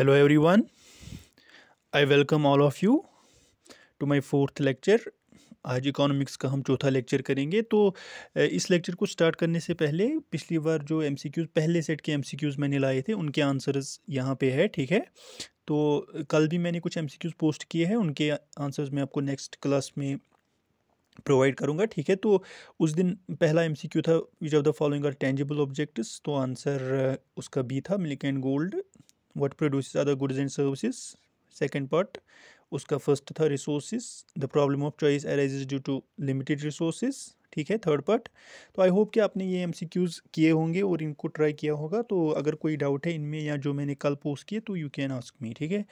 Every everyone I welcome all of you to my fourth lecture आज economics का हम चौथा लेक्चर करेंगे तो इस लेक्चर को स्टार्ट करने से पहले पिछली बार जो एम पहले सेट के एम मैंने लाए थे उनके आंसर्स यहाँ पे है ठीक है तो कल भी मैंने कुछ एम पोस्ट किए हैं उनके आंसर्स मैं आपको नेक्स्ट क्लास में प्रोवाइड करूँगा ठीक है तो उस दिन पहला एम था which of the following are tangible objects तो आंसर उसका बी था milk and gold what produces other goods and services second part उसका फर्स्ट था resources the problem of choice arises due to limited resources ठीक है third part तो I hope कि आपने ये एम किए होंगे और इनको ट्राई किया होगा तो अगर कोई डाउट है इनमें या जो मैंने कल पोस्ट किए तो यू कैन आस्क मी ठीक है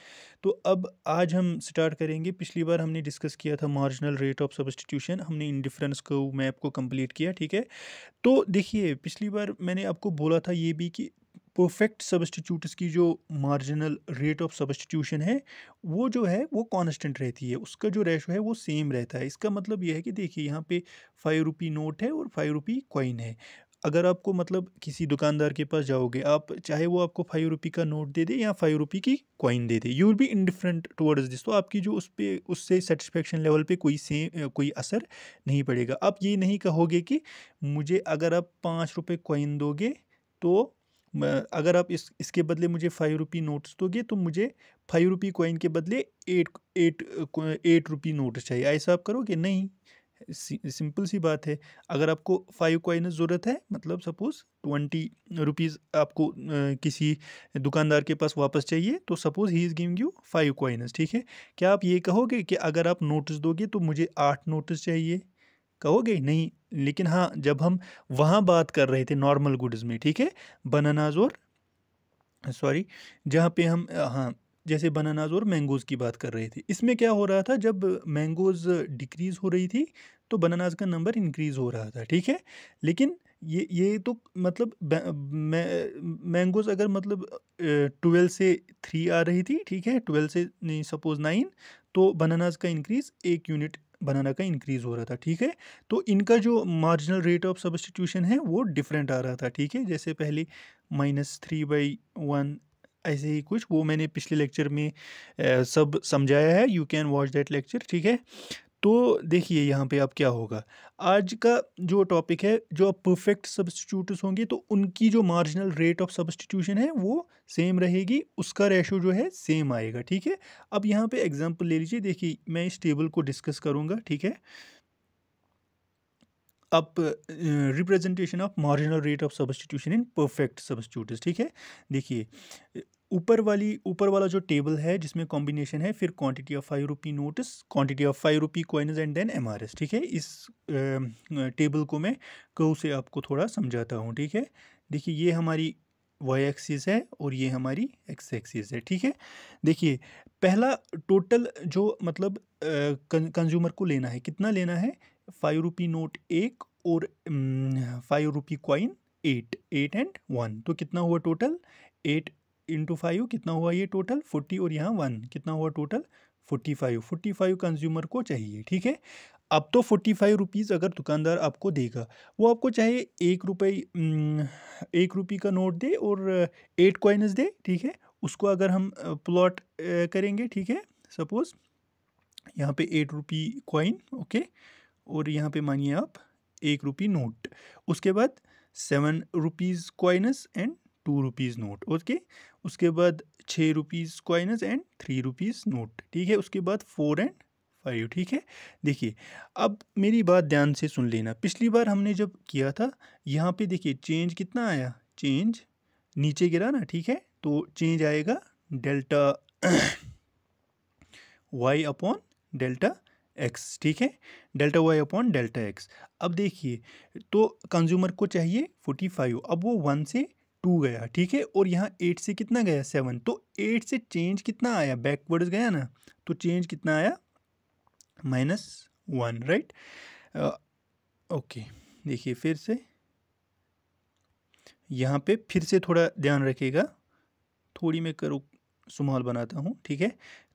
तो अब आज हम स्टार्ट करेंगे पिछली बार हमने डिस्कस किया था मार्जिनल रेट ऑफ सब्सटीट्यूशन हमने इंडिफरेंस को मैप को कंप्लीट किया ठीक है तो देखिए पिछली बार मैंने आपको बोला था ये भी कि परफेक्ट सब्सटीट्यूट्स की जो मार्जिनल रेट ऑफ सब्सटीट्यूशन है वो जो है वो कांस्टेंट रहती है उसका जो रेशो है वो सेम रहता है इसका मतलब यह है कि देखिए यहाँ पे फाइव रुपी नोट है और फाइव रुपी कॉइन है अगर आपको मतलब किसी दुकानदार के पास जाओगे आप चाहे वो आपको फाइव रुपी का नोट दे दे या फाइव रुपी की कॉइन दे दे you will be indifferent towards this तो आपकी जो उस पर उससे सेटिस्फेक्शन लेवल पे कोई से कोई असर नहीं पड़ेगा आप ये नहीं कहोगे कि मुझे अगर आप पाँच रुपये कॉइन दोगे तो अगर आप इस इसके बदले मुझे फाइव रुपी नोट्स दोगे तो मुझे फाइव रुपी कॉइन के बदले eight eight eight rupee notes चाहिए ऐसा आप करोगे नहीं सिंपल सी बात है अगर आपको फाइव कॉइन ज़रूरत है मतलब सपोज़ ट्वेंटी रुपीज़ आपको किसी दुकानदार के पास वापस चाहिए तो suppose he is giving you five coins ठीक है क्या आप ये कहोगे कि अगर आप नोट्स दोगे तो मुझे आठ नोट्स चाहिए कहोगे नहीं लेकिन हाँ जब हम वहाँ बात कर रहे थे नॉर्मल गुड्स में ठीक है बनानाज और सॉरी जहाँ पे हम हाँ जैसे बनानाज और मैंगोज़ की बात कर रहे थे इसमें क्या हो रहा था जब मैंगोज़ डिक्रीज़ हो रही थी तो बनानाज का नंबर इंक्रीज़ हो रहा था ठीक है लेकिन ये ये तो मतलब मैंगोज़ अगर मतलब ट्वेल्व से थ्री आ रही थी ठीक है ट्वेल्व से नहीं सपोज़ नाइन तो बनानाज का इंक्रीज़ एक यूनिट बनाना का इंक्रीज़ हो रहा था ठीक है तो इनका जो मार्जिनल रेट ऑफ सब्सटीट्यूशन है वो डिफरेंट आ रहा था ठीक है जैसे पहले माइनस थ्री बाई वन ऐसे ही कुछ वो मैंने पिछले लेक्चर में सब समझाया है you can watch that lecture ठीक है तो देखिए यहाँ पे अब क्या होगा आज का जो टॉपिक है जो अब परफेक्ट सब्सटीट्यूट्स होंगे तो उनकी जो मार्जिनल रेट ऑफ सब्सटीट्यूशन है वो सेम रहेगी उसका रेशो जो है सेम आएगा ठीक है अब यहाँ पे एग्जांपल ले लीजिए देखिए मैं इस टेबल को डिस्कस करूँगा ठीक है अब representation of marginal rate of substitution in perfect substitute ठीक है देखिए ऊपर वाली ऊपर वाला जो टेबल है जिसमें कॉम्बिनेशन है फिर quantity of five rupee notes quantity of five rupee coins and then M ठीक है इस टेबल को मैं कौ से आपको थोड़ा समझाता हूँ ठीक है देखिए ये हमारी वाई एक्सिस है और ये हमारी एक्स एक्सिस है ठीक है देखिए पहला टोटल जो मतलब कंज्यूमर को लेना है कितना लेना है फाइव रुपी नोट एक और five rupee coin eight eight and one तो कितना हुआ टोटल एट इंटू फाइव कितना हुआ ये टोटल फोर्टी और यहाँ वन कितना हुआ total forty five forty five consumer को चाहिए ठीक है अब तो फोर्टी फाइव रुपीज़ अगर दुकानदार आपको देगा वो आपको चाहे एक रुपये एक रुपये का नोट दे और एट कॉइनस दे ठीक है उसको अगर हम प्लॉट करेंगे ठीक है सपोज़ यहाँ पे एट रुपी कॉइन ओके और यहाँ पे मानिए आप एक रुपी नोट उसके बाद seven rupees coins and two rupees note okay उसके बाद छः rupees coins and three rupees note ठीक है उसके बाद फोर एंड फाइव ठीक है देखिए अब मेरी बात ध्यान से सुन लेना पिछली बार हमने जब किया था यहाँ पे देखिए चेंज कितना आया चेंज नीचे गिरा ना ठीक है तो चेंज आएगा delta Y upon delta X ठीक है delta Y upon delta X अब देखिए तो कंज्यूमर को चाहिए फोर्टी फाइव अब वो वन से टू गया ठीक है और यहाँ एट से कितना गया सेवन तो एट से चेंज कितना आया बैकवर्ड गया ना तो चेंज कितना आया माइनस वन राइट ओके देखिए फिर से यहाँ पे फिर से थोड़ा ध्यान रखिएगा थोड़ी मैं करो सुमाल बनाता हूँ ठीक है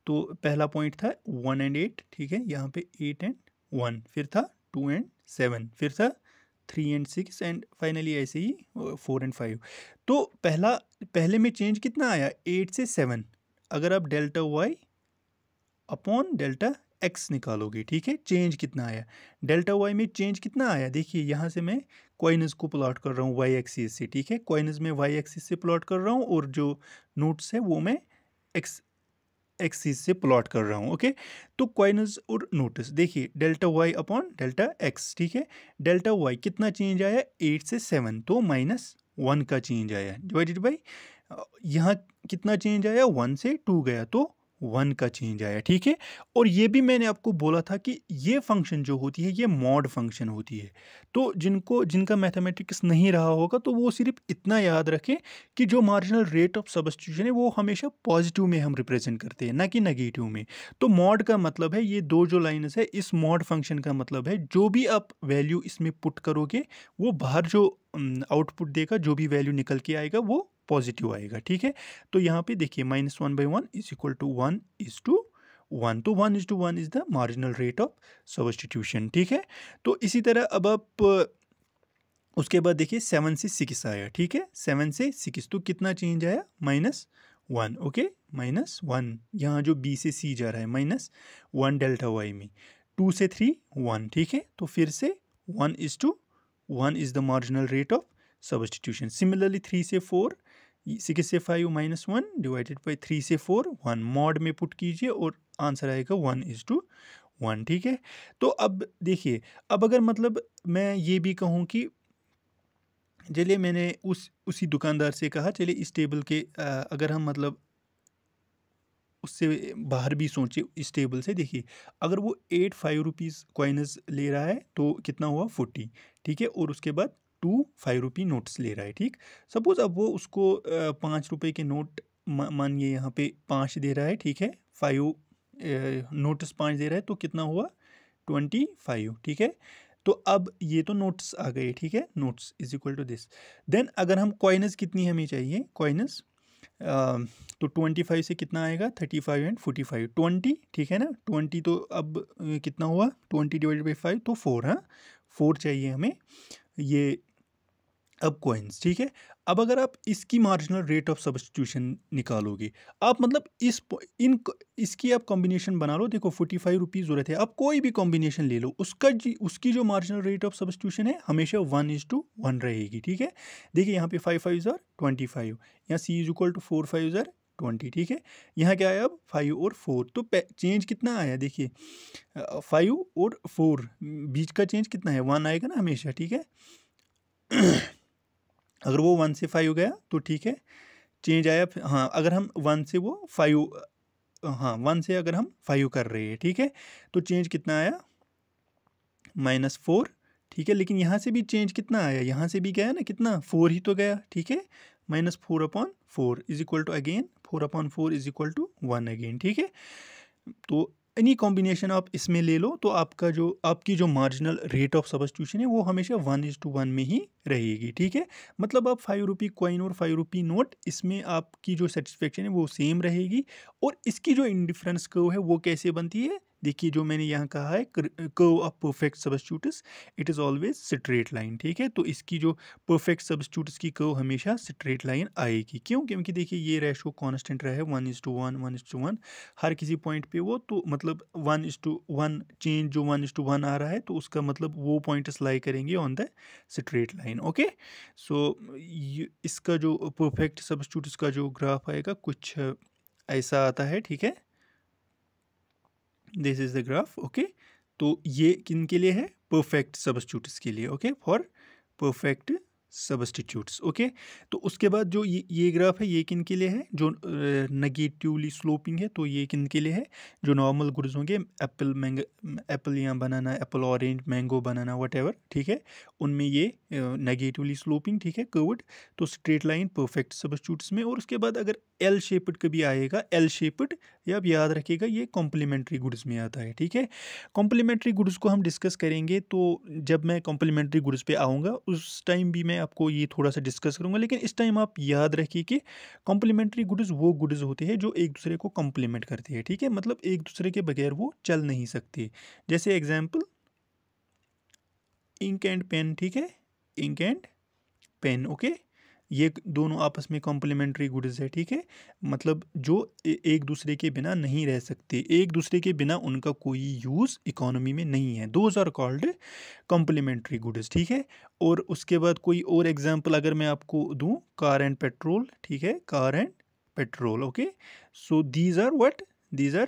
तो पहला पॉइंट था वन एंड एट ठीक है यहाँ पे एट एंड वन फिर था टू एंड सेवन फिर था three and six and finally ऐसे ही फोर एंड फाइव तो पहला पहले में चेंज कितना आया एट से सेवन अगर आप delta Y upon delta X निकालोगे ठीक है चेंज कितना आया डेल्टा वाई में चेंज कितना आया देखिए यहाँ से मैं कॉइनस को प्लॉट कर रहा हूँ वाई एक्सिस से ठीक है कॉइनस में वाई एक्सिस से प्लॉट कर रहा हूँ और जो नोट्स है वो मैं एक्स एक्सिस से प्लॉट कर रहा हूँ ओके तो क्वाइनज और नोटिस देखिए delta Y upon delta X ठीक है डेल्टा वाई कितना चेंज आया एट से सेवन तो माइनस वन का चेंज आया डिवाइडेड बाई यहाँ कितना चेंज आया वन से टू गया तो वन का चेंज आया ठीक है और ये भी मैंने आपको बोला था कि ये फंक्शन जो होती है ये मॉड फंक्शन होती है तो जिनको जिनका मैथमेटिक्स नहीं रहा होगा तो वो सिर्फ इतना याद रखें कि जो मार्जिनल रेट ऑफ सबस्टिट्यूशन है वो हमेशा पॉजिटिव में हम रिप्रेजेंट करते हैं ना कि नेगेटिव में तो मॉड का मतलब है ये दो जो लाइन्स है इस मॉड फंक्शन का मतलब है जो भी आप वैल्यू इसमें पुट करोगे वो बाहर जो आउटपुट देगा जो भी वैल्यू निकल के आएगा वो पॉजिटिव आएगा ठीक है तो यहाँ पे देखिए minus one by one is equal to one is to one तो one is to one is the marginal rate of substitution ठीक है तो इसी तरह अब आप उसके बाद देखिए सेवन से सिक्स आया ठीक है सेवन से सिक्स तो कितना चेंज आया minus one okay minus one यहाँ जो बी से सी जा रहा है माइनस वन डेल्टा वाई में टू से थ्री वन ठीक है तो फिर से one is to one is the marginal rate of substitution similarly three से फोर सिक्स से five minus one divided by three से फोर वन मॉड में पुट कीजिए और आंसर आएगा वन इज़ टू वन ठीक है तो अब देखिए अब अगर मतलब मैं ये भी कहूँ कि चलिए मैंने उस उसी दुकानदार से कहा चलिए इस टेबल के आ, अगर हम मतलब उससे बाहर भी सोचे इस टेबल से देखिए अगर वो एट फाइव रुपीज़ कॉइनज़ ले रहा है तो कितना हुआ फोर्टी ठीक है और उसके बाद टू फाइव रुपी नोट्स ले रहा है ठीक सपोज़ अब वो उसको पाँच रुपये के नोट मानिए यहाँ पे पाँच दे रहा है ठीक है फाइव नोट्स पाँच दे रहा है तो कितना हुआ ट्वेंटी फाइव ठीक है तो अब ये तो नोट्स आ गए ठीक है notes is equal to this then अगर हम कॉइनस कितनी हमें चाहिए कॉइनस तो ट्वेंटी फाइव से कितना आएगा thirty five and forty five twenty ठीक है ना ट्वेंटी तो अब कितना हुआ ट्वेंटी डिवाइडेड बाई फाइव तो फोर हाँ फोर चाहिए हमें ये अब कॉइन्स ठीक है अब अगर आप इसकी मार्जिनल रेट ऑफ सब्सटीट्यूशन निकालोगे आप मतलब इस इन इसकी आप कॉम्बिनेशन बना लो देखो फोर्टी फाइव रुपीज़ ज़रूरत है आप कोई भी कॉम्बिनेशन ले लो उसका जी उसकी जो मार्जिनल रेट ऑफ सब्सटीट्यूशन है हमेशा वन इज टू वन रहेगी ठीक है देखिए यहाँ पे फाइव फाइव ज़र ट्वेंटी फाइव यहाँ C is equal to four five ज़र ट्वेंटी ठीक है यहाँ क्या आया अब फाइव और फोर तो चेंज कितना आया देखिए फाइव और फोर बीच का चेंज कितना है वन आएगा ना हमेशा ठीक है अगर वो वन से फाइव गया तो ठीक है चेंज आया हाँ अगर हम वन से वो फाइव हाँ वन से अगर हम फाइव कर रहे हैं ठीक है तो चेंज कितना आया माइनस फोर ठीक है लेकिन यहाँ से भी चेंज कितना आया यहाँ से भी गया ना कितना फोर ही तो गया ठीक है minus four upon four is equal to again four upon four is equal to one again ठीक है तो एनी कॉम्बिनेशन आप इसमें ले लो तो आपका जो आपकी जो मार्जिनल रेट ऑफ सब्सटीट्यूशन है वो हमेशा वन इज टू वन में ही रहेगी ठीक है मतलब आप फाइव रुपी कॉइन और फाइव रुपी नोट इसमें आपकी जो सेटिस्फेक्शन है वो सेम रहेगी और इसकी जो इंडिफरेंस कर्व है वो कैसे बनती है देखिए जो मैंने यहाँ कहा है curve of perfect substitutes it is always straight line ठीक है तो इसकी जो परफेक्ट सब्सिट्यूट्स की कर्व हमेशा स्ट्रेट लाइन आएगी क्यों क्योंकि देखिए ये रेशो कांस्टेंट रहा है one is to one one is to one हर किसी पॉइंट पे वो तो मतलब one is to one change जो वन इज़ टू वन आ रहा है तो उसका मतलब वो पॉइंट्स लाई करेंगे on the straight line okay so इसका जो परफेक्ट सब्सिट्यूट्स का जो ग्राफ आएगा कुछ ऐसा आता है ठीक है this is the graph okay तो ये किन के लिए है परफेक्ट सब्सटूट्स के लिए okay for perfect substitutes okay तो उसके बाद जो ये ये ग्राफ है ये किन के लिए है जो नेगेटिवली स्लोपिंग है तो ये किन के लिए है जो नॉर्मल गुड्स होंगे एप्पल मैंग एप्पल या banana apple orange mango banana what ठीक है उनमें ये नेगेटिवली स्लोपिंग ठीक है कर्वड तो स्ट्रेट लाइन परफेक्ट सबस्टिट्यूट्स में और उसके बाद अगर एल शेपड कभी आएगा एल शेपड या आप याद रखिएगा ये कॉम्प्लीमेंट्री गुड्स में आता है ठीक है कॉम्प्लीमेंट्री गुड्स को हम डिस्कस करेंगे तो जब मैं कॉम्प्लीमेंट्री गुड्स पे आऊँगा उस टाइम भी मैं आपको ये थोड़ा सा डिस्कस करूँगा लेकिन इस टाइम आप याद रखिए कि कॉम्प्लीमेंट्री गुड्स वो गुड्स होते हैं जो एक दूसरे को कॉम्प्लीमेंट करती है ठीक है मतलब एक दूसरे के बगैर वो चल नहीं सकती जैसे एग्जाम्पल इंक एंड पेन ठीक है इंक एंड पेन ओके ये दोनों आपस में कॉम्प्लीमेंट्री गुड्स है ठीक है मतलब जो एक दूसरे के बिना नहीं रह सकते एक दूसरे के बिना उनका कोई यूज़ इकोनॉमी में नहीं है those are called complementary goods ठीक है और उसके बाद कोई और एग्जाम्पल अगर मैं आपको दूँ कार एंड पेट्रोल ठीक है car and petrol okay so these are what these are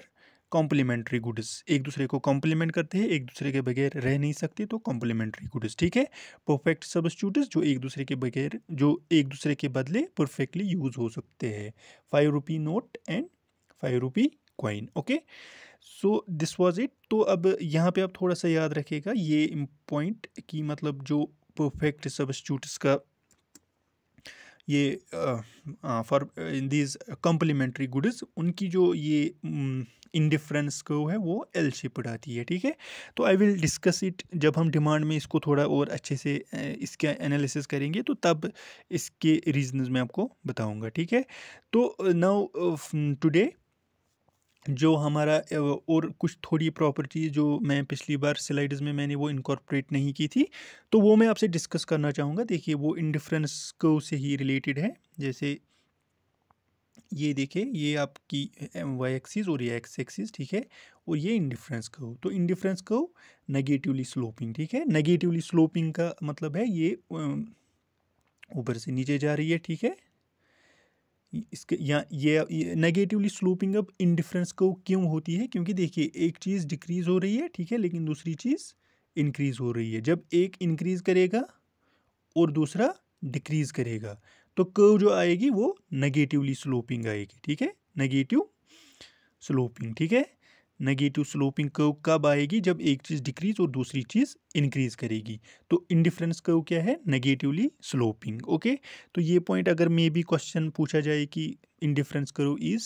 complementary goods एक दूसरे को कॉम्प्लीमेंट करते हैं एक दूसरे के बगैर रह नहीं सकते तो कॉम्प्लीमेंट्री गुड्स ठीक है परफेक्ट सब्सट्यूटस जो एक दूसरे के बगैर जो एक दूसरे के बदले परफेक्टली यूज़ हो सकते हैं five rupee note and five rupee coin okay so this was it तो अब यहाँ पे आप थोड़ा सा याद रखिएगा ये पॉइंट कि मतलब जो परफेक्ट सब्सिट्यूट्स का ये फॉर दीज कम्प्लीमेंट्री गुड्स उनकी जो ये इंडिफ्रेंस को है वो एल शिप्ड आती है ठीक है तो आई विल डिस्कस इट जब हम डिमांड में इसको थोड़ा और अच्छे से इसके एनालिसिस करेंगे तो तब इसके रीजनज मैं आपको बताऊंगा ठीक है तो नाउ टुडे जो हमारा और कुछ थोड़ी प्रॉपर्टी जो मैं पिछली बार स्लाइड्स में मैंने वो इनकॉर्पोरेट नहीं की थी तो वो मैं आपसे डिस्कस करना चाहूँगा देखिए वो इंडिफरेंस को से ही रिलेटेड है जैसे ये देखिए ये आपकी वाई एक्सिस और ये एक्स एक्सिस ठीक है और ये इंडिफरेंस को तो इंडिफरेंस को नेगेटिवली स्लोपिंग ठीक है नेगेटिवली स्लोपिंग का मतलब है ये ऊपर से नीचे जा रही है ठीक है इसके या ये नेगेटिवली स्लोपिंग अप इनडिफरेंस को क्यों होती है क्योंकि देखिए एक चीज़ डिक्रीज़ हो रही है ठीक है लेकिन दूसरी चीज़ इंक्रीज़ हो रही है जब एक इंक्रीज़ करेगा और दूसरा डिक्रीज़ करेगा तो कर्व जो आएगी वो नेगेटिवली स्लोपिंग आएगी ठीक है नेगेटिव स्लोपिंग ठीक है नेगेटिव स्लोपिंग कर्व कब आएगी जब एक चीज़ डिक्रीज और दूसरी चीज़ इंक्रीज करेगी तो इनडिफरेंस कर्व क्या है नेगेटिवली स्लोपिंग ओके तो ये पॉइंट अगर मे बी क्वेश्चन पूछा जाए कि indifference curve is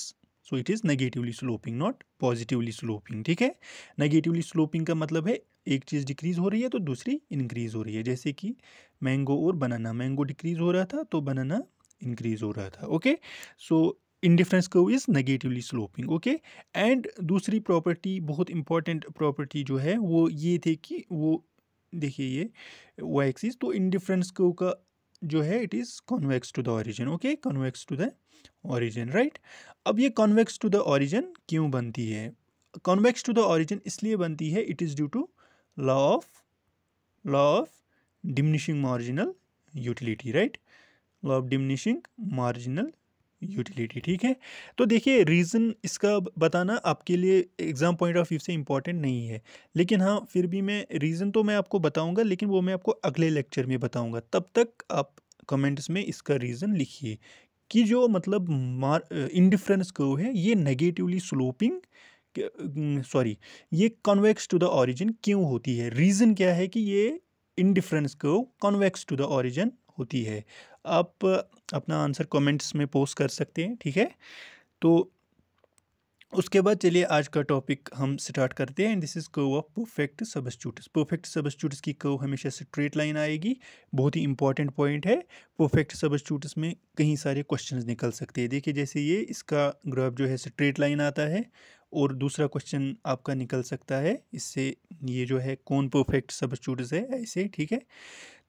so it is negatively sloping not positively sloping ठीक है नेगेटिवली स्लोपिंग का मतलब है एक चीज़ डिक्रीज़ हो रही है तो दूसरी इंक्रीज़ हो रही है जैसे कि मैंगो और बनाना मैंगो डिक्रीज़ हो रहा था तो बनाना इंक्रीज़ हो रहा था okay so indifference curve is negatively sloping okay and दूसरी प्रॉपर्टी बहुत इंपॉर्टेंट प्रॉपर्टी जो है वो ये थे कि वो देखिए ये वाई एक्सिस तो इंडिफ्रेंस कर्व का जो है it is convex to the origin okay convex to the origin right अब ये कॉन्वेक्स टू द ऑरिजन क्यों बनती है कॉन्वेक्स टू द ऑरिजन इसलिए बनती है it is due to law of law of diminishing marginal utility right law of diminishing marginal utility ठीक है तो देखिए रीज़न इसका बताना आपके लिए एग्ज़ाम पॉइंट ऑफ व्यू से इम्पॉर्टेंट नहीं है लेकिन हाँ फिर भी मैं रीज़न तो मैं आपको बताऊंगा लेकिन वो मैं आपको अगले लेक्चर में बताऊंगा तब तक आप कमेंट्स में इसका रीज़न लिखिए कि जो मतलब मार इनडिफरेंस कर्व है ये नेगेटिवली स्लोपिंग सॉरी ये कॉन्वेक्स टू द ऑरिजिन क्यों होती है रीज़न क्या है कि ये indifference curve convex to the origin होती है आप अपना आंसर कमेंट्स में पोस्ट कर सकते हैं ठीक है तो उसके बाद चलिए आज का टॉपिक हम स्टार्ट करते हैं this is curve of perfect substitutes perfect substitutes की कर्व हमेशा स्ट्रेट लाइन आएगी बहुत ही इंपॉर्टेंट पॉइंट है परफेक्ट सबस्टूटस में कई सारे क्वेश्चंस निकल सकते हैं देखिए जैसे ये इसका ग्राफ जो है स्ट्रेट लाइन आता है और दूसरा क्वेश्चन आपका निकल सकता है इससे ये जो है कौन परफेक्ट सबस्टूटस है ऐसे ठीक है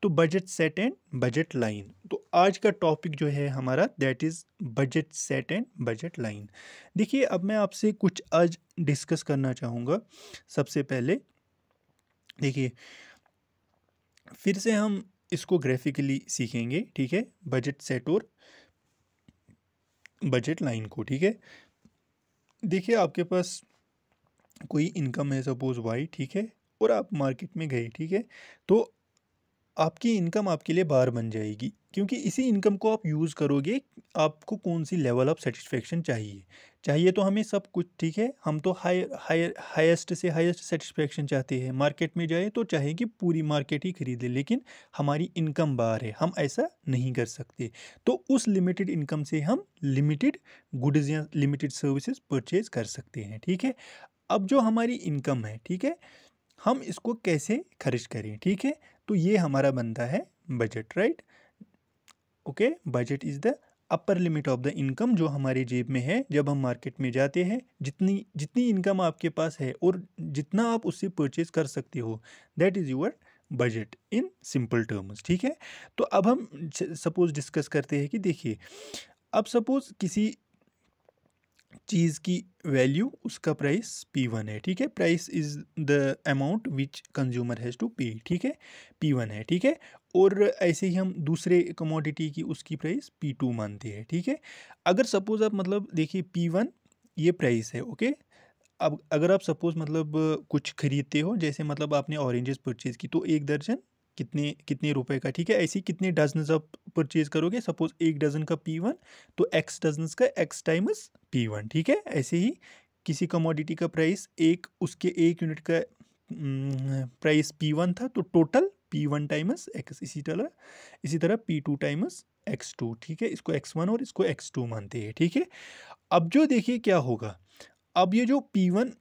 to budget set and budget line तो आज का टॉपिक जो है हमारा that is budget set and budget line देखिए अब मैं आपसे कुछ आज डिस्कस करना चाहूँगा सबसे पहले देखिए फिर से हम इसको ग्राफिकली सीखेंगे ठीक है बजट सेट और बजट लाइन को ठीक है देखिए आपके पास कोई इनकम है सपोज़ वाई ठीक है और आप मार्केट में गए ठीक है तो आपकी इनकम आपके लिए बार बन जाएगी क्योंकि इसी इनकम को आप यूज़ करोगे आपको कौन सी लेवल ऑफ सेटिस्फेक्शन चाहिए चाहिए तो हमें सब कुछ ठीक है हम तो हायर हायर हाईएस्ट से हाईएस्ट सेटिस्फेक्शन चाहते हैं मार्केट में जाए तो चाहे कि पूरी मार्केट ही खरीदे लेकिन हमारी इनकम बाहर है हम ऐसा नहीं कर सकते तो उस लिमिटेड इनकम से हम लिमिटेड गुड्स या लिमिटेड सर्विसेज परचेज कर सकते हैं ठीक है अब जो हमारी इनकम है ठीक है हम इसको कैसे खर्च करें ठीक है तो ये हमारा बनता है budget right okay budget is the upper limit of the income जो हमारे जेब में है जब हम मार्केट में जाते हैं जितनी जितनी इनकम आपके पास है और जितना आप उससे परचेज कर सकते हो that is your budget in simple terms ठीक है तो अब हम सपोज डिस्कस करते हैं कि देखिए अब सपोज किसी चीज़ की वैल्यू उसका प्राइस पी वन है ठीक है price is the amount which consumer has to pay ठीक है पी वन है ठीक है और ऐसे ही हम दूसरे कमोडिटी की उसकी प्राइस पी टू मानते हैं ठीक है अगर सपोज़ आप मतलब देखिए पी वन ये प्राइस है ओके अब अगर आप सपोज़ मतलब कुछ ख़रीदते हो जैसे मतलब आपने ऑरेंजेस परचेज़ की तो एक दर्जन कितने कितने रुपए का ठीक है ऐसे ही कितने डजन आप परचेज करोगे सपोज एक डजन का पी वन तो एक्स डजनस का एक्स टाइम्स पी वन ठीक है ऐसे ही किसी कमोडिटी का प्राइस एक उसके एक यूनिट का प्राइस पी वन था तो total P one times X इसी तरह इसी तरह P two times X two ठीक है इसको एक्स वन और इसको एक्स टू मानते हैं ठीक है अब जो देखिए क्या होगा अब ये जो पी वन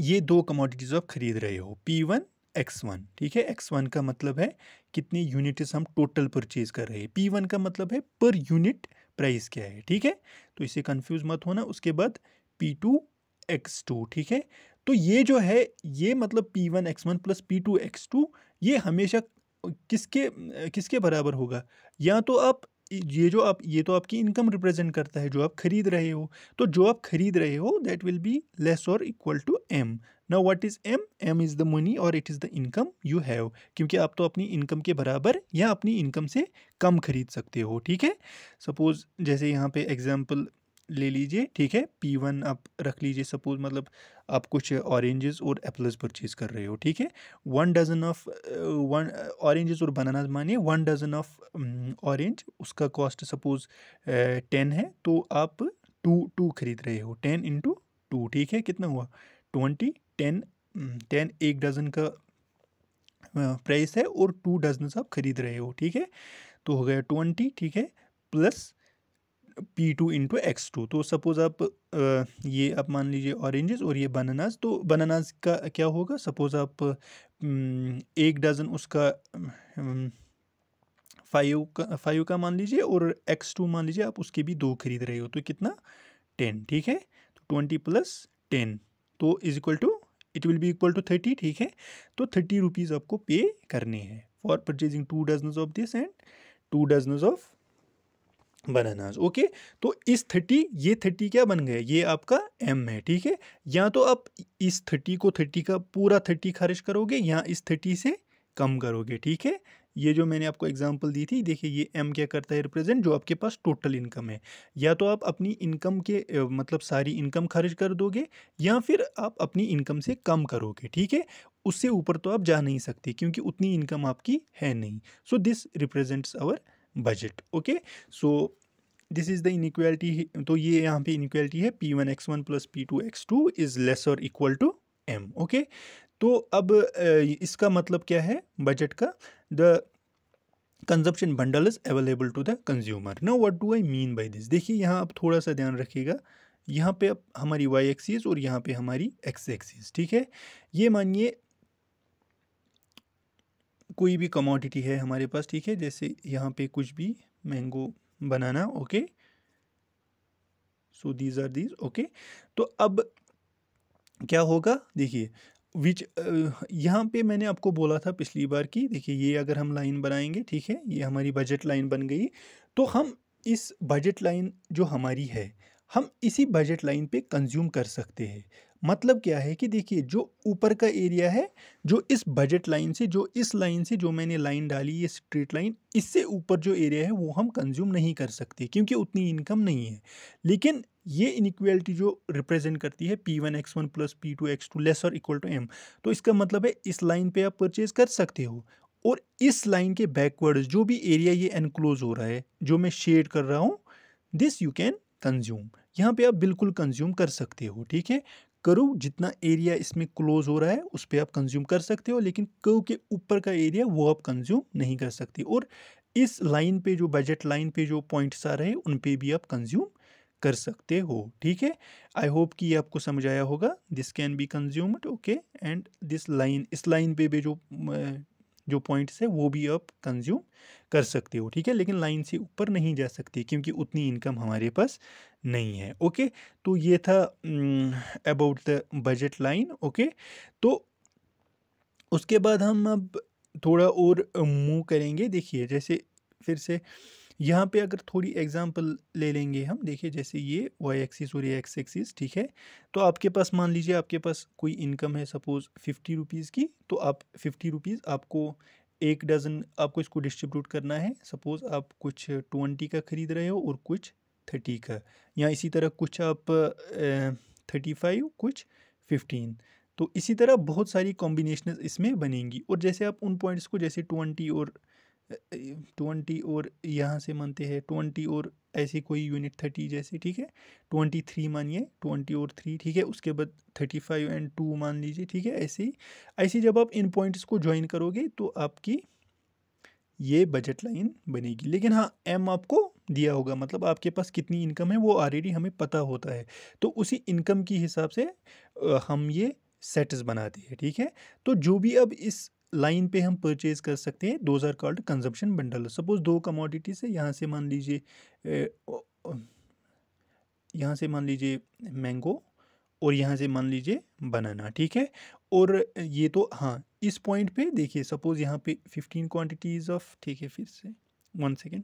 ये दो कमोडिटीज़ आप खरीद रहे हो पी वन एक्स वन ठीक है एक्स वन का मतलब है कितनी यूनिट्स हम टोटल परचेज कर रहे हैं पी वन का मतलब है पर यूनिट प्राइस क्या है ठीक है तो इसे कंफ्यूज मत होना उसके बाद पी टू एक्स टू ठीक है तो ये जो है ये मतलब P one X one plus P two X two ये हमेशा किसके किसके बराबर होगा या तो आप ये जो आप ये तो आपकी इनकम रिप्रेजेंट करता है जो आप खरीद रहे हो तो जो आप खरीद रहे हो दैट विल बी लेस और equal to M now what is M M is the money और it is the income you have क्योंकि आप तो अपनी इनकम के बराबर या अपनी इनकम से कम खरीद सकते हो ठीक है सपोज़ जैसे यहाँ पे एग्जाम्पल ले लीजिए ठीक है पी वन आप रख लीजिए सपोज मतलब आप कुछ ऑरेंजेस और एप्पल्स परचेज कर रहे हो ठीक है one dozen of one oranges और बनानाज मानिए वन डजन ऑफ ऑरेंज उसका कॉस्ट सपोज टेन है तो आप टू टू खरीद रहे हो टेन इंटू टू ठीक है कितना हुआ ट्वेंटी टेन टेन एक डजन का प्राइस uh, है और टू डजन आप खरीद रहे हो ठीक है तो हो गया ट्वेंटी ठीक है plus P two into X two तो सपोज़ आप आ, ये आप मान लीजिए ऑरेंजेस और ये बनानाज तो बनानाज का क्या होगा सपोज़ आप एक डज़न उसका फाइव का फाइव का मान लीजिए और एक्स टू मान लीजिए आप उसके भी दो खरीद रहे हो तो कितना टेन ठीक है तो ट्वेंटी प्लस टेन तो is equal to it will be equal to thirty ठीक है तो थर्टी रुपीज़ आपको पे करने हैं for purchasing two dozen of this and two dozen of bananas okay तो इस थर्टी ये थर्टी क्या बन गया ये आपका एम है ठीक है या तो आप इस थर्टी को थर्टी का पूरा थर्टी खारिज करोगे या इस थर्टी से कम करोगे ठीक है ये जो मैंने आपको एग्जांपल दी थी देखिए ये एम क्या करता है रिप्रेजेंट जो आपके पास टोटल इनकम है या तो आप अपनी इनकम के मतलब सारी इनकम खर्च कर दोगे या फिर आप अपनी इनकम से कम करोगे ठीक है उससे ऊपर तो आप जा नहीं सकते क्योंकि उतनी इनकम आपकी है नहीं so this represents our budget okay so this is the inequality तो ये यहाँ पे इनक्वलिटी है P one X one plus P two X two is less और इक्वल टू एम ओके तो अब इसका मतलब क्या है बजट का the consumption bundle is available to the consumer no what do I mean by this देखिए यहाँ आप थोड़ा सा ध्यान रखिएगा यहाँ पे अब हमारी वाई एक्सीज और यहाँ पे हमारी एक्स एक्सीज ठीक है ये मानिए कोई भी कमोडिटी है हमारे पास ठीक है जैसे यहाँ पे कुछ भी mango banana okay so these are these okay तो अब क्या होगा देखिए विच यहाँ पे मैंने आपको बोला था पिछली बार की देखिए ये अगर हम लाइन बनाएंगे ठीक है ये हमारी बजट लाइन बन गई तो हम इस बजट लाइन जो हमारी है हम इसी बजट लाइन पे कंज्यूम कर सकते हैं मतलब क्या है कि देखिए जो ऊपर का एरिया है जो इस बजट लाइन से जो इस लाइन से जो मैंने लाइन डाली ये स्ट्रेट लाइन इससे ऊपर जो एरिया है वो हम कंज्यूम नहीं कर सकते क्योंकि उतनी इनकम नहीं है लेकिन ये इनक्वलिटी जो रिप्रेजेंट करती है P one X one plus P two X two less और इक्वल टू एम तो इसका मतलब है इस लाइन पे आप परचेज कर सकते हो और इस लाइन के बैकवर्ड जो भी एरिया ये एनक्लोज हो रहा है जो मैं शेड कर रहा हूँ दिस यू कैन कंज्यूम यहाँ पे आप बिल्कुल कंज्यूम कर सकते हो ठीक है करो जितना एरिया इसमें क्लोज हो रहा है उस पर आप कंज्यूम कर सकते हो लेकिन कर्व के ऊपर का एरिया वो आप कंज्यूम नहीं कर सकते और इस लाइन पे जो बजट लाइन पे जो पॉइंट्स आ रहे हैं उन पे भी आप कंज्यूम कर सकते हो ठीक है आई होप कि ये आपको समझ आया होगा this can be consumed okay and this line इस लाइन पे भी जो जो पॉइंट्स है वो भी आप कंज्यूम कर सकते हो ठीक है लेकिन लाइन से ऊपर नहीं जा सकती क्योंकि उतनी इनकम हमारे पास नहीं है ओके तो ये था about the budget line okay तो उसके बाद हम अब थोड़ा और मूव करेंगे देखिए जैसे फिर से यहाँ पे अगर थोड़ी एग्जांपल ले लेंगे हम देखिए जैसे ये वाई एक्सिस और ये एक्स एक्सिस ठीक है तो आपके पास मान लीजिए आपके पास कोई इनकम है सपोज़ फिफ्टी रुपीज़ की तो आप फिफ्टी रुपीज़ आपको एक डज़न आपको इसको डिस्ट्रीब्यूट करना है सपोज़ आप कुछ ट्वेंटी का ख़रीद रहे हो और कुछ थर्टी का या इसी तरह कुछ आप थर्टी फाइव कुछ फिफ्टीन तो इसी तरह बहुत सारी कॉम्बिनेशन इसमें बनेंगी और जैसे आप उन पॉइंट्स को जैसे ट्वेंटी और ट्वेंटी और यहाँ से मानते हैं ट्वेंटी और ऐसे कोई यूनिट थर्टी जैसे ठीक है ट्वेंटी थ्री मानिए ट्वेंटी और थ्री ठीक है उसके बाद थर्टी फाइव एंड टू मान लीजिए ठीक है ऐसे ही ऐसे जब आप इन पॉइंट्स को ज्वाइन करोगे तो आपकी ये बजट लाइन बनेगी लेकिन हाँ एम आपको दिया होगा मतलब आपके पास कितनी इनकम है वो ऑलरेडी हमें पता होता है तो उसी इनकम के हिसाब से हम ये सेट्स बनाते हैं ठीक है तो जो भी अब इस लाइन पे हम परचेज कर सकते हैं those are called consumption bundle suppose दो कमोडिटीज है यहाँ से मान लीजिए यहाँ से मान लीजिए मैंगो और यहाँ से मान लीजिए बनाना ठीक है और ये तो हाँ इस पॉइंट पे देखिए सपोज यहाँ पे फिफ्टीन क्वांटिटीज़ ऑफ ठीक है फिर से वन सेकेंड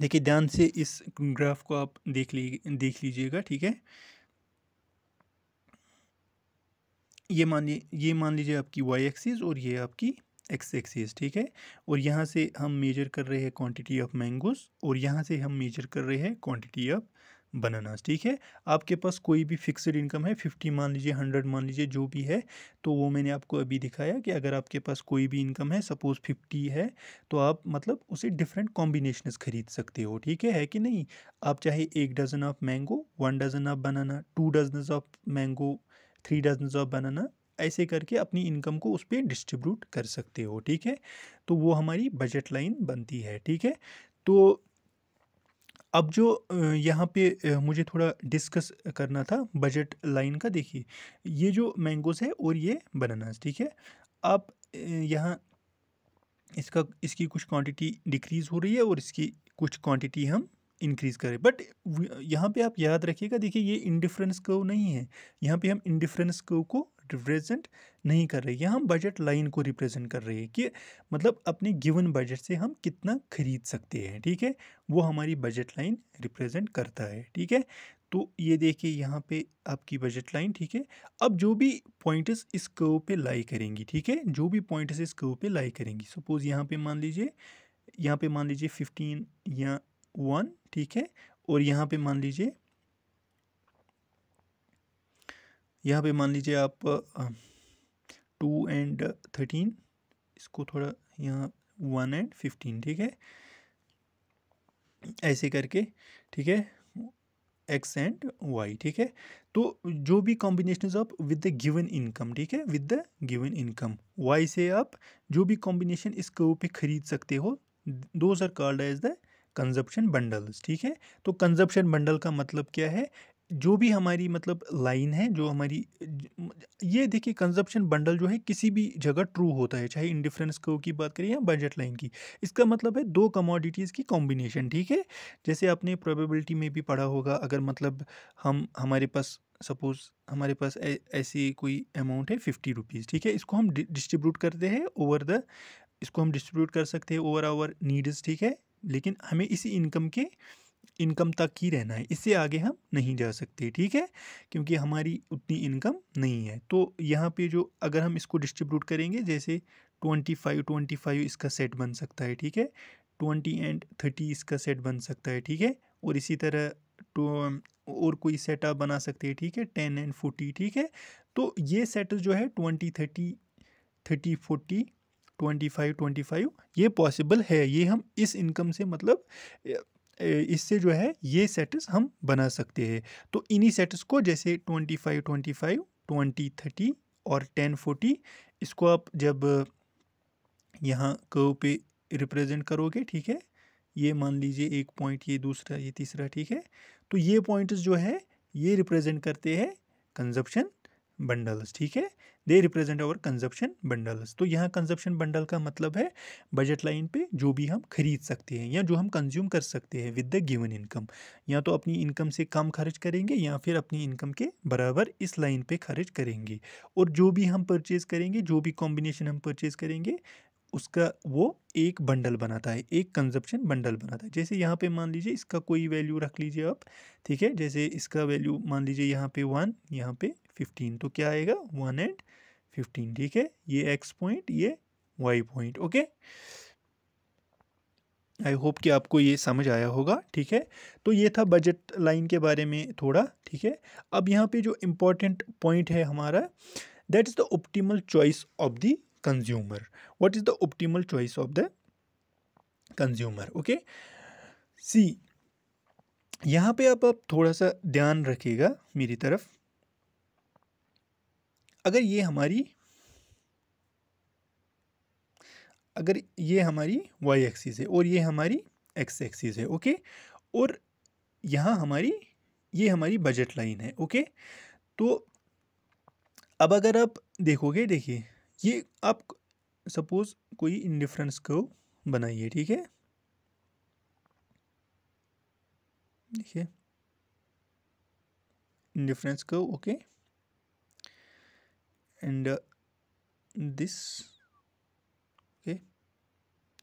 देखिए ध्यान से इस ग्राफ को आप देख ली देख लीजिएगा ठीक है ये मान ये मान लीजिए आपकी वाई एक्सिस और ये आपकी एक्स एक्सिस ठीक है और यहाँ से हम मेजर कर रहे हैं क्वांटिटी ऑफ मैंगोस और यहाँ से हम मेजर कर रहे हैं क्वांटिटी ऑफ बनानास ठीक है आपके पास कोई भी फिक्स्ड इनकम है फिफ्टी मान लीजिए हंड्रेड मान लीजिए जो भी है तो वो मैंने आपको अभी दिखाया कि अगर आपके पास कोई भी इनकम है सपोज़ फिफ्टी है तो आप मतलब उसे डिफरेंट कॉम्बिनेशन खरीद सकते हो ठीक है है कि नहीं आप चाहे एक dozen of mango one dozen of banana two dozen of mango three dozen of banana ऐसे करके अपनी इनकम को उस पर डिस्ट्रीब्यूट कर सकते हो ठीक है तो वो हमारी बजट लाइन बनती है ठीक है तो अब जो यहाँ पे मुझे थोड़ा डिस्कस करना था बजट लाइन का देखिए ये जो मैंगोज़ है और ये बनानास ठीक है अब यहाँ इसका इसकी कुछ क्वांटिटी डिक्रीज़ हो रही है और इसकी कुछ क्वांटिटी हम इंक्रीज़ करें बट यहाँ पे आप याद रखिएगा देखिए ये इंडिफरेंस को नहीं है यहाँ पे हम इंडिफरेंस को को रिप्रेजेंट नहीं कर रहे यहाँ हम बजट लाइन को रिप्रेजेंट कर रहे हैं कि मतलब अपने गिवन बजट से हम कितना खरीद सकते हैं ठीक है वो हमारी बजट लाइन रिप्रेजेंट करता है ठीक है तो ये देखिए यहाँ पे आपकी बजट लाइन ठीक है अब जो भी पॉइंट्स इस कर्व पे लाई करेंगी ठीक है जो भी पॉइंट्स इस कर्व पे लाई करेंगी सपोज़ यहाँ पे मान लीजिए यहाँ पे मान लीजिए फिफ्टीन या वन ठीक है और यहाँ पे मान लीजिए यहाँ पे मान लीजिए आप टू एंड थर्टीन इसको थोड़ा यहाँ वन एंड फिफ्टीन ठीक है ऐसे करके ठीक है एक्स एंड वाई ठीक है तो जो भी कॉम्बिनेशन आप विद द गिवन इनकम ठीक है with the given income Y से आप जो भी कॉम्बिनेशन इस कर्व पे खरीद सकते हो those are called as the consumption bundles ठीक है तो कंजप्शन बंडल का मतलब क्या है जो भी हमारी मतलब लाइन है जो हमारी ये देखिए कंजप्शन बंडल जो है किसी भी जगह ट्रू होता है चाहे इंडिफरेंस को की बात करें या बजट लाइन की इसका मतलब है दो कमोडिटीज़ की कॉम्बिनेशन ठीक है जैसे आपने प्रोबेबिलिटी में भी पढ़ा होगा अगर मतलब हम हमारे पास सपोज़ हमारे पास ऐसी कोई अमाउंट है फिफ्टी रुपीज़ ठीक है इसको हम डिस्ट्रीब्यूट करते हैं ओवर द इसको हम डिस्ट्रीब्यूट कर सकते हैं ओवर आवर नीड्स ठीक है लेकिन हमें इसी इनकम के इनकम तक ही रहना है इससे आगे हम नहीं जा सकते ठीक है क्योंकि हमारी उतनी इनकम नहीं है तो यहाँ पे जो अगर हम इसको डिस्ट्रीब्यूट करेंगे जैसे ट्वेंटी फाइव ट्वेंटी फाइव इसका सेट बन सकता है ठीक है ट्वेंटी एंड थर्टी इसका सेट बन सकता है ठीक है और इसी तरह तो और कोई सेट आप बना सकते हैं ठीक है टेन एंड फोर्टी ठीक है तो ये सेट जो है twenty thirty thirty forty twenty five twenty five ये पॉसिबल है ये हम इस इनकम से मतलब इससे जो है ये सेट्स हम बना सकते हैं तो इन्हीं सेट्स को जैसे twenty five twenty five twenty thirty और टेन फोर्टी इसको आप जब यहाँ कर्व पे रिप्रेजेंट करोगे ठीक है ये मान लीजिए एक पॉइंट ये दूसरा ये तीसरा ठीक है तो ये पॉइंट्स जो है ये रिप्रेजेंट करते हैं कंजप्शन बंडल्स ठीक है they represent our consumption bundles तो यहाँ कंजप्शन बंडल का मतलब है बजट लाइन पे जो भी हम खरीद सकते हैं या जो हम कंज्यूम कर सकते हैं विद द गिवन इनकम या तो अपनी इनकम से कम खर्च करेंगे या फिर अपनी इनकम के बराबर इस लाइन पे खर्च करेंगे और जो भी हम परचेज़ करेंगे जो भी कॉम्बिनेशन हम परचेज़ करेंगे उसका वो एक बंडल बनाता है एक कंजप्शन बंडल बनाता है जैसे यहाँ पे मान लीजिए इसका कोई वैल्यू रख लीजिए आप ठीक है जैसे इसका वैल्यू मान लीजिए यहाँ पे वन यहाँ पे फिफ्टीन तो क्या आएगा वन एंड फिफ्टीन ठीक है ये एक्स पॉइंट ये Y point okay I hope कि आपको ये समझ आया होगा ठीक है तो ये था बजट लाइन के बारे में थोड़ा ठीक है अब यहाँ पे जो इम्पोर्टेंट पॉइंट है हमारा that is the optimal choice of the consumer what is the optimal choice of the consumer okay see यहाँ पे आप, आप थोड़ा सा ध्यान रखिएगा मेरी तरफ अगर ये हमारी अगर ये हमारी वाई एक्सिस है और ये हमारी एक्स एक्सिस है ओके और यहाँ हमारी ये हमारी बजट लाइन है ओके तो अब अगर आप देखोगे देखिए ये आप सपोज़ कोई इंडिफरेंस को बनाइए ठीक है देखिए इंडिफरेंस को okay okay. And this okay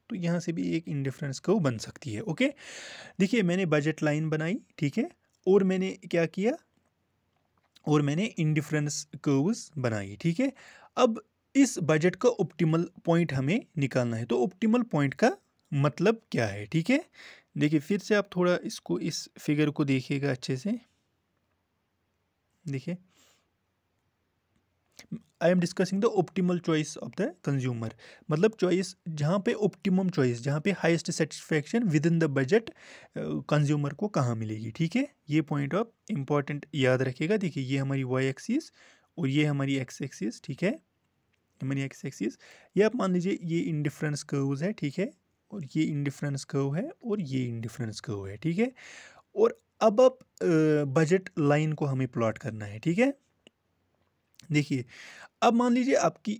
तो यहाँ से भी एक इंडिफरेंस कर्व बन सकती है ओके देखिए मैंने बजट लाइन बनाई ठीक है और मैंने क्या किया और मैंने इंडिफरेंस कर्व्स बनाई ठीक है अब इस बजट का ऑप्टिमल पॉइंट हमें निकालना है तो ऑप्टिमल पॉइंट का मतलब क्या है ठीक है देखिए फिर से आप थोड़ा इसको इस फिगर को देखिएगा अच्छे से देखिए I am discussing the optimal choice of the consumer मतलब चॉइस जहाँ पे ऑप्टिमम चॉइस जहाँ पे highest satisfaction within the budget consumer को कहाँ मिलेगी ठीक है ये पॉइंट आप इंपॉर्टेंट याद रखेगा देखिए ये हमारी वाई एक्सिस और ये हमारी एक्स एक्सिस ठीक है हमारी एक्स एक्सिस ये आप मान लीजिए ये इनडिफरेंस कर्व्स है ठीक है और ये डिफरेंस कर्व है और ये इनडिफरेंस कर्व है ठीक है और अब अब बजट लाइन को हमें प्लॉट करना है ठीक है देखिए अब मान लीजिए आपकी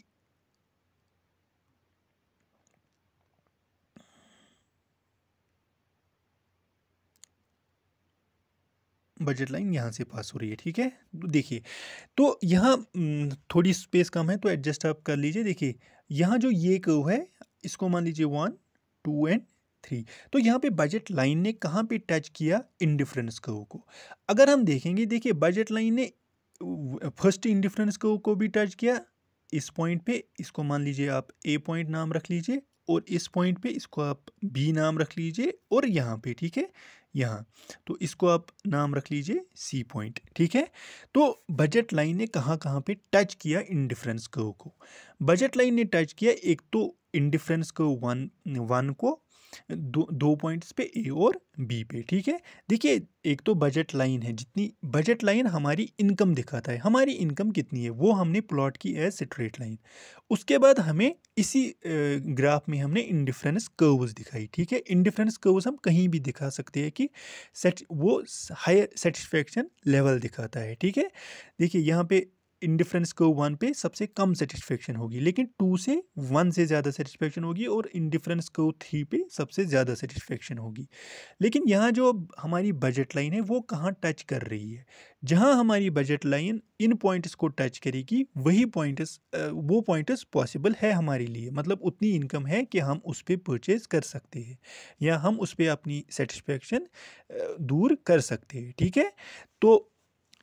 बजट लाइन यहाँ से पास हो रही है ठीक है तो देखिए तो यहाँ थोड़ी स्पेस कम है तो एडजस्ट आप कर लीजिए देखिए यहाँ जो ये कर्व है इसको मान लीजिए वन टू एंड थ्री तो यहाँ पे बजट लाइन ने कहाँ पे टच किया इनडिफरेंस कर्व को अगर हम देखेंगे देखिए बजट लाइन ने फर्स्ट इंडिफरेंस को को भी टच किया इस पॉइंट पे इसको मान लीजिए आप ए पॉइंट नाम रख लीजिए और इस पॉइंट पे इसको आप बी नाम रख लीजिए और यहाँ पे ठीक है यहाँ तो इसको आप नाम रख लीजिए सी पॉइंट ठीक है तो बजट लाइन ने कहाँ कहाँ पे टच किया इंडिफरेंस को को बजट लाइन ने टच किया एक तो इंडिफरेंस को वन वन को दो दो पॉइंट्स पे ए और बी पे ठीक है देखिए एक तो बजट लाइन है जितनी बजट लाइन हमारी इनकम दिखाता है हमारी इनकम कितनी है वो हमने प्लॉट की एज स्ट्रेट लाइन उसके बाद हमें इसी ग्राफ में हमने इंडिफरेंस कर्व्स दिखाई ठीक है इंडिफरेंस कर्व्स हम कहीं भी दिखा सकते हैं कि सेट वो हायर सेटिस्फेक्शन लेवल दिखाता है ठीक है देखिए यहाँ पे इनडिफरेंस को वन पे सबसे कम सेटिस्फेक्शन होगी लेकिन टू से वन से ज़्यादा सेटिस्फेक्शन होगी और इनडिफरेंस को थ्री पे सबसे ज़्यादा सेटिस्फेक्शन होगी लेकिन यहाँ जो हमारी बजट लाइन है वो कहाँ टच कर रही है जहाँ हमारी बजट लाइन इन पॉइंट्स को टच करेगी वही पॉइंट्स वो पॉइंट्स पॉसिबल है हमारे लिए मतलब उतनी इनकम है कि हम उस पर परचेज़ कर सकते हैं या हम उस पर अपनी सेटिस्फेक्शन दूर कर सकते हैं ठीक है तो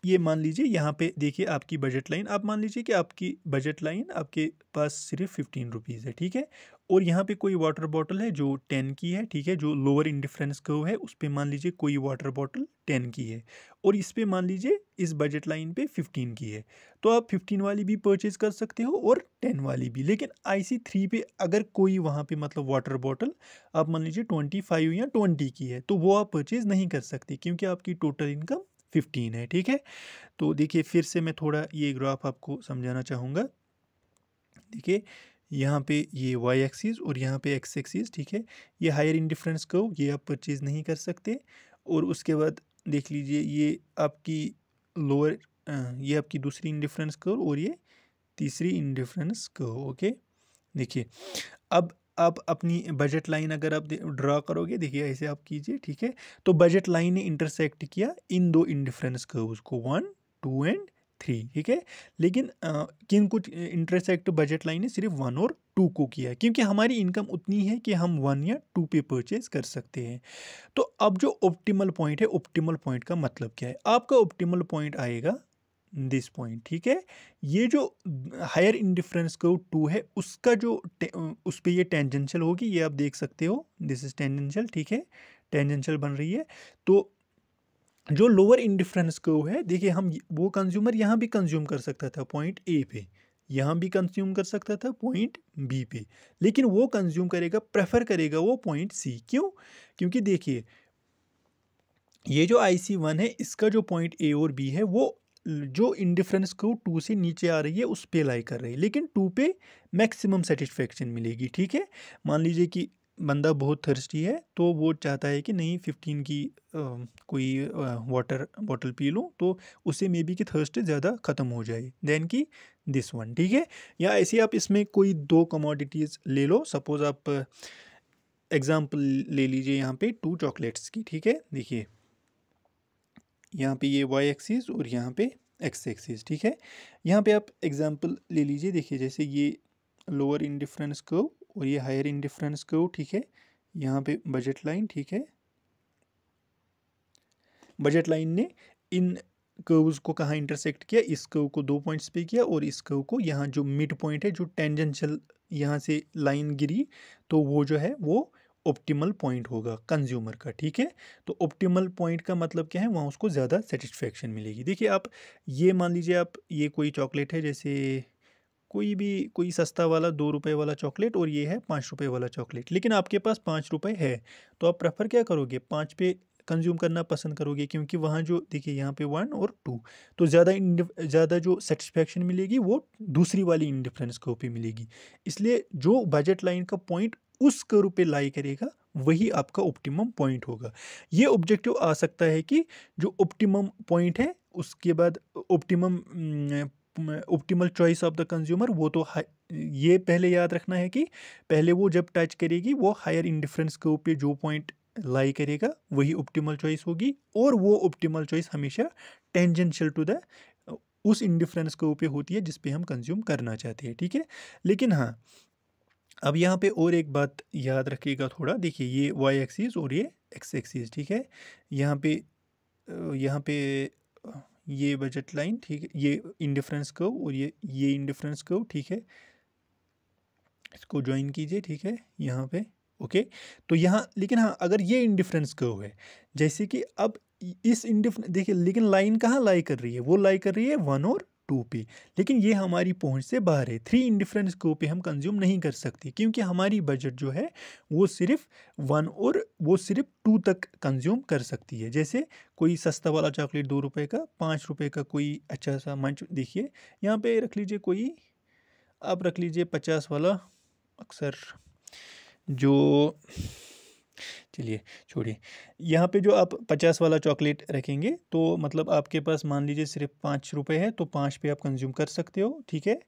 ये मान लीजिए यहाँ पे देखिए आपकी बजट लाइन आप मान लीजिए कि आपकी बजट लाइन आपके पास सिर्फ फिफ्टीन रुपीज़ है ठीक है और यहाँ पे कोई वाटर बॉटल है जो टेन की है ठीक है जो लोअर इंडिफ्रेंस कर्व है उस पर मान लीजिए कोई वाटर बॉटल टेन की है और इस पर मान लीजिए इस बजट लाइन पे फिफ्टीन की है तो आप फिफ्टीन वाली भी परचेज़ कर सकते हो और टेन वाली भी लेकिन आई सी थ्री पे अगर कोई वहाँ पे मतलब वाटर बॉटल आप मान लीजिए ट्वेंटी फाइव या ट्वेंटी की है तो वो आप परचेज़ नहीं कर सकते क्योंकि आपकी टोटल इनकम फिफ्टीन है ठीक है तो देखिए फिर से मैं थोड़ा ये ग्राफ आपको समझाना चाहूँगा देखिए यहाँ पे ये वाई एक्सिस और यहाँ पे एक्स एक्सिस ठीक है ये हायर इंडिफरेंस को ये आप परचेज़ नहीं कर सकते और उसके बाद देख लीजिए ये आपकी लोअर ये आपकी दूसरी इंडिफरेंस को और ये तीसरी इंडिफरेंस को ओके देखिए अब आप अपनी बजट लाइन अगर आप ड्रा करोगे देखिए ऐसे आप कीजिए ठीक है तो बजट लाइन ने इंटरसेक्ट किया इन दो इंडिफरेंस कर्व्स को वन टू एंड थ्री ठीक है लेकिन आ, किन कुछ इंटरसेक्ट बजट लाइन ने सिर्फ वन और टू को किया है क्योंकि हमारी इनकम उतनी है कि हम वन या टू पे परचेज कर सकते हैं तो अब जो ऑप्टिमल पॉइंट है ऑप्टिमल पॉइंट का मतलब क्या है आपका ऑप्टिमल पॉइंट आएगा दिस पॉइंट ठीक है ये जो हायर इंडिफरेंस को टू है उसका जो उस पर ये टेंजेंशियल होगी ये आप देख सकते हो दिस इज टेंजेंशियल ठीक है टेंजेंशियल बन रही है तो जो लोअर इंडिफरेंस कर्व है देखिए हम वो कंज्यूमर यहाँ भी कंज्यूम कर सकता था पॉइंट ए पे यहाँ भी कंज्यूम कर सकता था पॉइंट बी पे लेकिन वो कंज्यूम करेगा प्रेफर करेगा वो पॉइंट सी क्यों क्योंकि देखिए ये जो आई सी वन है इसका जो पॉइंट ए और बी है वो जो इंडिफरेंस को टू से नीचे आ रही है उस पर लाई कर रही है लेकिन टू पे मैक्सिमम सेटिस्फेक्शन मिलेगी ठीक है मान लीजिए कि बंदा बहुत थर्स्टी है तो वो चाहता है कि नहीं फिफ्टीन की आ, कोई वाटर बॉटल पी लूँ तो उससे मे बी कि थर्स्ट ज़्यादा ख़त्म हो जाए देन की दिस वन ठीक है या ऐसे आप इसमें कोई दो कमोडिटीज़ ले लो सपोज़ आप एग्ज़ाम्पल ले लीजिए यहाँ पे टू चॉकलेट्स की ठीक है देखिए यहाँ पे ये वाई एक्सिस और यहाँ पे एक्स एक्सिस ठीक है यहाँ पे आप एग्जांपल ले लीजिए देखिए जैसे ये लोअर इंडिफरेंस कर्व और ये हायर इंडिफरेंस कर्व ठीक है यहाँ पे बजट लाइन ठीक है बजट लाइन ने इन कर्व्स को कहाँ इंटरसेक्ट किया इस कर्व को दो पॉइंट्स पे किया और इस कर्व को यहाँ जो मिड पॉइंट है जो टेंजेंशियल यहाँ से लाइन गिरी तो वो जो है वो ऑप्टिमल पॉइंट होगा कंज्यूमर का ठीक है तो ऑप्टिमल पॉइंट का मतलब क्या है वहाँ उसको ज़्यादा सेटिस्फेक्शन मिलेगी देखिए आप ये मान लीजिए आप ये कोई चॉकलेट है जैसे कोई भी कोई सस्ता वाला दो रुपए वाला चॉकलेट और ये है पाँच रुपये वाला चॉकलेट लेकिन आपके पास पाँच रुपये है तो आप प्रेफर क्या करोगे पाँच पे कंज्यूम करना पसंद करोगे क्योंकि वहाँ जो देखिए यहाँ पे वन और टू तो ज़्यादा ज़्यादा जो सेटिस्फेक्शन मिलेगी वो दूसरी वाली इंडिफ्रेंस को ऊपर मिलेगी इसलिए जो बजट लाइन का पॉइंट उस कर्व पे लाई करेगा वही आपका ऑप्टिमम पॉइंट होगा ये ऑब्जेक्टिव आ सकता है कि जो ऑप्टिमम पॉइंट है उसके बाद optimum optimal choice of the consumer वो तो ये पहले याद रखना है कि पहले वो जब टच करेगी वो हायर इंडिफरेंस कर्व पे जो पॉइंट लाई करेगा वही ऑप्टिमल चॉइस होगी और वो ऑप्टिमल चॉइस हमेशा टेंजेंशियल टू द उस इंडिफरेंस कर्व पे होती है जिस पे हम कंज्यूम करना चाहते हैं ठीक है लेकिन हाँ अब यहाँ पे और एक बात याद रखिएगा थोड़ा देखिए ये वाई एक्सीज और ये एक्स एक्सीज ठीक है यहाँ पे यहाँ पे ये बजट लाइन ठीक है ये इंडिफरेंस कर्व और ये ये इंडिफरेंस कर्व ठीक है इसको ज्वाइन कीजिए ठीक है यहाँ पे ओके तो यहाँ लेकिन हाँ अगर ये इंडिफरेंस कर्व है जैसे कि अब इस इंडिफरेंस देखिए लेकिन लाइन कहाँ लाई कर रही है वो लाई कर रही है वन और टू पे लेकिन ये हमारी पहुंच से बाहर है थ्री इन डिफरेंट स्कोप पे हम कंज्यूम नहीं कर सकते क्योंकि हमारी बजट जो है वो सिर्फ वन और वो सिर्फ टू तक कंज्यूम कर सकती है जैसे कोई सस्ता वाला चॉकलेट दो रुपये का पाँच रुपये का कोई अच्छा सा मंच देखिए यहाँ पे रख लीजिए कोई आप रख लीजिए पचास वाला अक्सर जो चलिए छोड़िए यहाँ पे जो आप पचास वाला चॉकलेट रखेंगे तो मतलब आपके पास मान लीजिए सिर्फ पाँच रुपये है तो पाँच पे आप कंज्यूम कर सकते हो ठीक है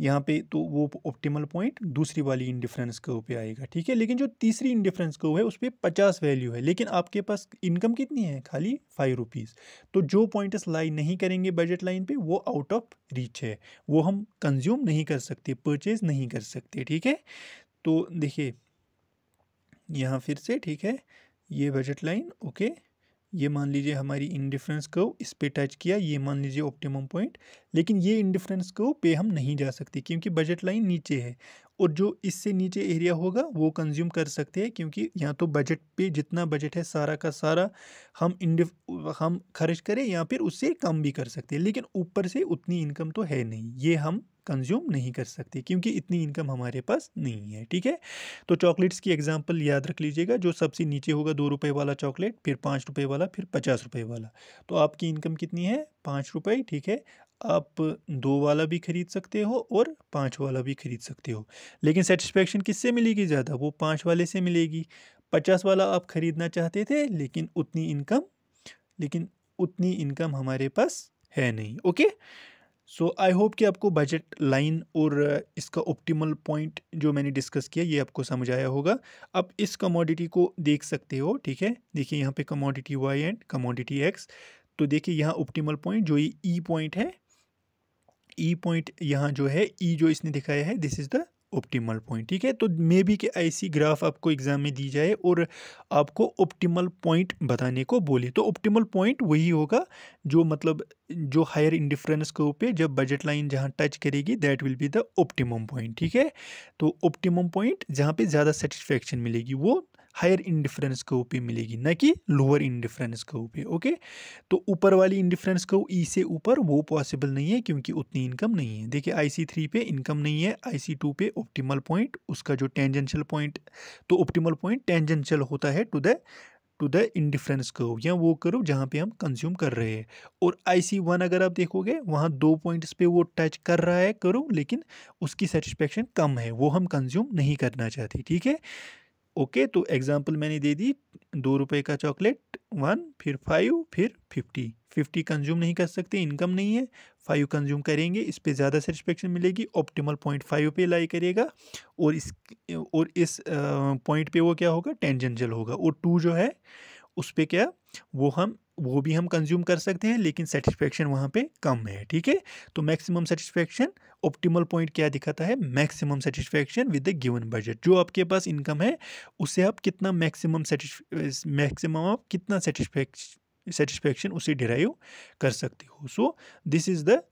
यहाँ पे तो वो ऑप्टिमल पॉइंट दूसरी वाली इंडिफरेंस के पे आएगा ठीक है लेकिन जो तीसरी इंडिफरेंस को है उस पर पचास वैल्यू है लेकिन आपके पास इनकम कितनी है खाली फाइव रुपीज़ तो जो पॉइंट्स लाई नहीं करेंगे बजट लाइन पे वो आउट ऑफ रीच है वो हम कंज्यूम नहीं कर सकते परचेज नहीं कर सकते ठीक है तो देखिए यहाँ फिर से ठीक है ये बजट लाइन ओके ये मान लीजिए हमारी इंडिफरेंस को इस पर टच किया ये मान लीजिए ऑप्टिमम पॉइंट लेकिन ये इंडिफरेंस को पे हम नहीं जा सकते क्योंकि बजट लाइन नीचे है और जो इससे नीचे एरिया होगा वो कंज्यूम कर सकते हैं क्योंकि यहाँ तो बजट पे जितना बजट है सारा का सारा हम इंडिफ हम खर्च करें या फिर उससे कम भी कर सकते हैं लेकिन ऊपर से उतनी इनकम तो है नहीं ये हम कंज्यूम नहीं कर सकते क्योंकि इतनी इनकम हमारे पास नहीं है ठीक है तो चॉकलेट्स की एग्जांपल याद रख लीजिएगा जो सबसे नीचे होगा दो रुपये वाला चॉकलेट फिर पाँच रुपये वाला फिर पचास रुपये वाला तो आपकी इनकम कितनी है पाँच रुपये ठीक है आप दो वाला भी खरीद सकते हो और पाँच वाला भी खरीद सकते हो लेकिन सेटिस्फेक्शन किससे मिलेगी ज़्यादा वो पाँच वाले से मिलेगी पचास वाला आप ख़रीदना चाहते थे लेकिन उतनी इनकम लेकिन उतनी इनकम हमारे पास है नहीं ओके सो आई होप कि आपको बजट लाइन और इसका ऑप्टिमल पॉइंट जो मैंने डिस्कस किया ये आपको समझ आया होगा अब इस कमोडिटी को देख सकते हो ठीक है देखिए यहाँ पे commodity Y and commodity X तो देखिए यहाँ ऑप्टिमल पॉइंट जो ये ई e पॉइंट है ई e पॉइंट यहाँ जो है ई e जो इसने दिखाया है this is the optimal point ठीक है तो मे बी के ऐसी ग्राफ आपको एग्ज़ाम में दी जाए और आपको ऑप्टिमल पॉइंट बताने को बोले तो ऑप्टिमल पॉइंट वही होगा जो मतलब जो हायर इंडिफरेंस के ऊपर जब बजट लाइन जहाँ टच करेगी that will be the optimum point ठीक है तो ऑप्टिमम पॉइंट जहाँ पे ज़्यादा सेटिस्फेक्शन मिलेगी वो हायर इंडिफरेंस कर्व पे मिलेगी ना कि लोअर इंडिफरेंस कर्व पे ओके तो ऊपर वाली इंडिफरेंस कर्व ई से ऊपर वो पॉसिबल नहीं है क्योंकि उतनी इनकम नहीं है देखिए आई सी थ्री पे इनकम नहीं है आई सी टू पे ऑप्टिमल पॉइंट उसका जो टेंजेंशियल पॉइंट तो ऑप्टिमल पॉइंट टेंजेंशियल होता है to the to the indifference curve या वो कर्व जहाँ पे हम कंज्यूम कर रहे हैं और आई सी वन अगर आप देखोगे वहाँ दो पॉइंट्स पे वो टच कर रहा है कर्व लेकिन उसकी सेटिस्फेक्शन कम है वो हम कंज्यूम नहीं करना चाहते ठीक है ओके तो एग्जांपल मैंने दे दी दो रुपए का चॉकलेट वन फिर फाइव फिर फिफ्टी फिफ्टी कंज्यूम नहीं कर सकते इनकम नहीं है फाइव कंज्यूम करेंगे इस पर ज़्यादा सेटिस्फेक्शन मिलेगी ऑप्टिमल पॉइंट फाइव पे लाई करेगा और इस और इस पॉइंट पे वो क्या होगा टेंजेंशियल होगा और टू जो है उस पर क्या वो हम वो भी हम कंज्यूम कर सकते हैं लेकिन सेटिस्फेक्शन वहाँ पे कम है ठीक है तो मैक्सिमम सेटिस्फेक्शन ऑप्टिमल पॉइंट क्या दिखाता है maximum satisfaction with the given budget जो आपके पास इनकम है उसे आप कितना मैक्सिमम मैक्सिमम आप कितना सेटिस्फेक्शन सेटिस्फेक्शन उसे डिराइव कर सकते हो so this is the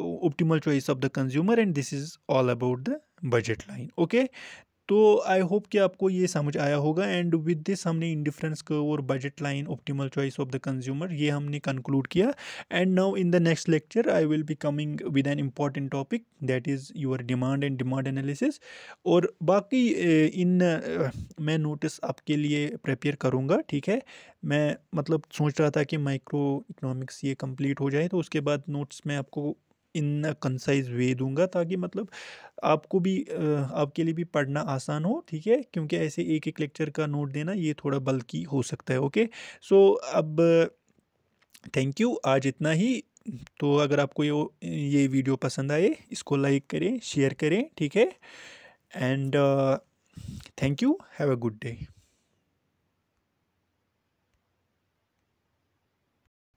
optimal choice of the consumer and this is all about the budget line okay तो आई होप कि आपको ये समझ आया होगा एंड विद दिस हमने इंडिफरेंस कर्व और budget line optimal choice of the consumer ये हमने कंक्लूड किया and now in the next lecture I will be coming with an important topic that is your demand and demand analysis और बाकी इन मैं notice आपके लिए prepare करूँगा ठीक है मैं मतलब सोच रहा था कि माइक्रो इकोनॉमिक्स ये कम्प्लीट हो जाए तो उसके बाद नोट्स मैं आपको इन कंसाइज वे दूंगा ताकि मतलब आपको भी आपके लिए भी पढ़ना आसान हो ठीक है क्योंकि ऐसे एक एक लेक्चर का नोट देना ये थोड़ा बल्कि हो सकता है ओके सो so, अब थैंक यू आज इतना ही तो अगर आपको ये ये वीडियो पसंद आए इसको लाइक करें शेयर करें ठीक है and thank you have a good day